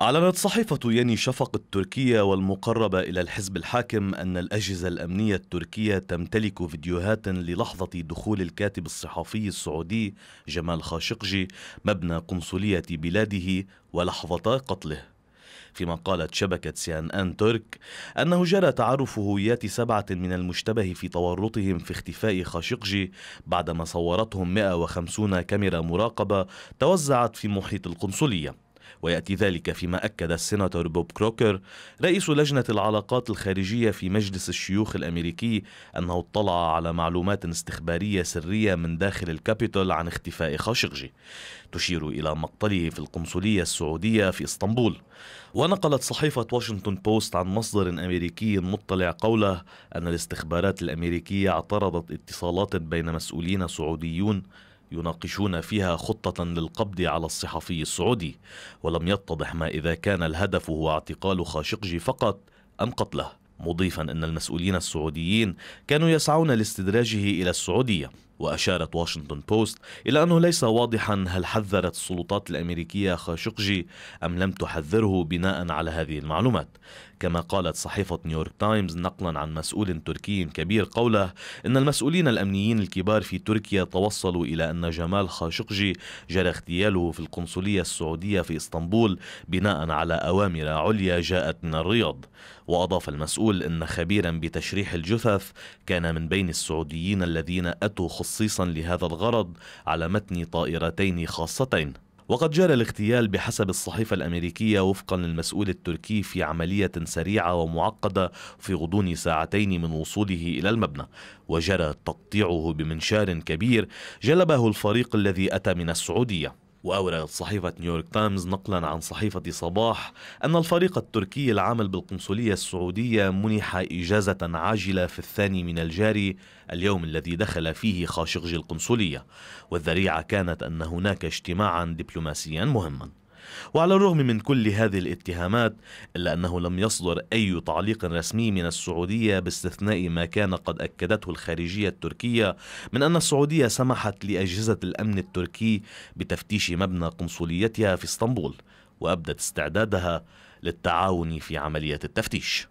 أعلنت صحيفة يني شفق التركية والمقربة إلى الحزب الحاكم أن الأجهزة الأمنية التركية تمتلك فيديوهات للحظة دخول الكاتب الصحفي السعودي جمال خاشقجي مبنى قنصلية بلاده ولحظة قتله فيما قالت شبكة سي ان ان ترك أنه جرى تعرف هويات سبعة من المشتبه في تورطهم في اختفاء خاشقجي بعدما صورتهم 150 كاميرا مراقبة توزعت في محيط القنصلية ويأتي ذلك فيما أكد السيناتور بوب كروكر رئيس لجنة العلاقات الخارجية في مجلس الشيوخ الأمريكي أنه اطلع على معلومات استخبارية سرية من داخل الكابيتول عن اختفاء خاشقجي تشير إلى مقتله في القنصلية السعودية في اسطنبول ونقلت صحيفة واشنطن بوست عن مصدر أمريكي مطلع قوله أن الاستخبارات الأمريكية اعترضت اتصالات بين مسؤولين سعوديون يناقشون فيها خطة للقبض على الصحفي السعودي ولم يتضح ما إذا كان الهدف هو اعتقال خاشقجي فقط أم قتله مضيفا أن المسؤولين السعوديين كانوا يسعون لاستدراجه إلى السعودية وأشارت واشنطن بوست إلى أنه ليس واضحا هل حذرت السلطات الأمريكية خاشقجي أم لم تحذره بناء على هذه المعلومات كما قالت صحيفة نيويورك تايمز نقلا عن مسؤول تركي كبير قوله إن المسؤولين الأمنيين الكبار في تركيا توصلوا إلى أن جمال خاشقجي جرى اغتياله في القنصلية السعودية في إسطنبول بناء على أوامر عليا جاءت من الرياض وأضاف المسؤول أن خبيرا بتشريح الجثث كان من بين السعوديين الذين أتوا تخصيصا لهذا الغرض على متن طائرتين خاصتين وقد جرى الاغتيال بحسب الصحيفة الأمريكية وفقا للمسؤول التركي في عملية سريعة ومعقدة في غضون ساعتين من وصوله إلى المبنى وجرى تقطيعه بمنشار كبير جلبه الفريق الذي أتى من السعودية وأوردت صحيفة نيويورك تايمز نقلا عن صحيفة صباح أن الفريق التركي العامل بالقنصلية السعودية منح إجازة عاجلة في الثاني من الجاري اليوم الذي دخل فيه خاشقجي القنصلية والذريعة كانت أن هناك اجتماعا دبلوماسيا مهما وعلى الرغم من كل هذه الاتهامات إلا أنه لم يصدر أي تعليق رسمي من السعودية باستثناء ما كان قد أكدته الخارجية التركية من أن السعودية سمحت لأجهزة الأمن التركي بتفتيش مبنى قنصليتها في اسطنبول وأبدت استعدادها للتعاون في عملية التفتيش